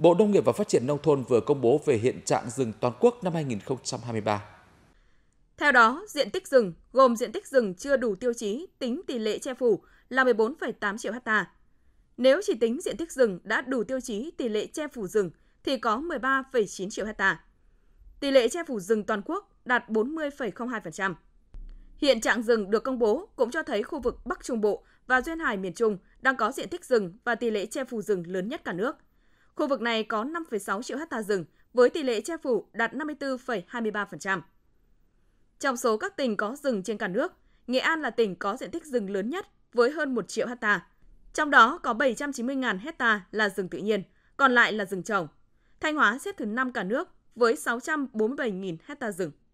Bộ Nông nghiệp và Phát triển Nông thôn vừa công bố về hiện trạng rừng toàn quốc năm 2023. Theo đó, diện tích rừng gồm diện tích rừng chưa đủ tiêu chí tính tỷ lệ che phủ là 14,8 triệu ha. Nếu chỉ tính diện tích rừng đã đủ tiêu chí tỷ lệ che phủ rừng thì có 13,9 triệu ha. Tỷ lệ che phủ rừng toàn quốc đạt 40,02%. Hiện trạng rừng được công bố cũng cho thấy khu vực Bắc Trung Bộ và Duyên Hải miền Trung đang có diện tích rừng và tỷ lệ che phủ rừng lớn nhất cả nước – Khu vực này có 5,6 triệu hecta rừng, với tỷ lệ che phủ đạt 54,23%. Trong số các tỉnh có rừng trên cả nước, Nghệ An là tỉnh có diện tích rừng lớn nhất với hơn 1 triệu hecta. Trong đó có 790.000 hecta là rừng tự nhiên, còn lại là rừng trồng. Thanh Hóa xếp thứ 5 cả nước với 647.000 hecta rừng.